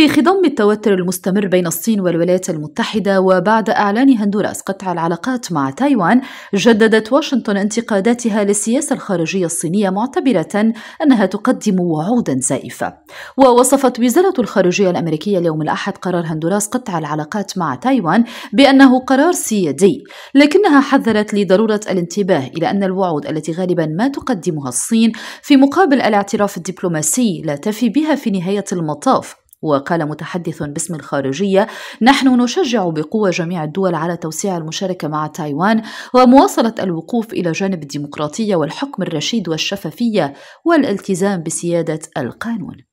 في خضم التوتر المستمر بين الصين والولايات المتحدة وبعد إعلان هندوراس قطع العلاقات مع تايوان جددت واشنطن انتقاداتها للسياسة الخارجية الصينية معتبرة أنها تقدم وعودا زائفة ووصفت وزارة الخارجية الأمريكية اليوم الأحد قرار هندوراس قطع العلاقات مع تايوان بأنه قرار سيادي لكنها حذرت لضرورة الانتباه إلى أن الوعود التي غالبا ما تقدمها الصين في مقابل الاعتراف الدبلوماسي لا تفي بها في نهاية المطاف وقال متحدث باسم الخارجية نحن نشجع بقوة جميع الدول على توسيع المشاركة مع تايوان ومواصلة الوقوف إلى جانب الديمقراطية والحكم الرشيد والشفافية والالتزام بسيادة القانون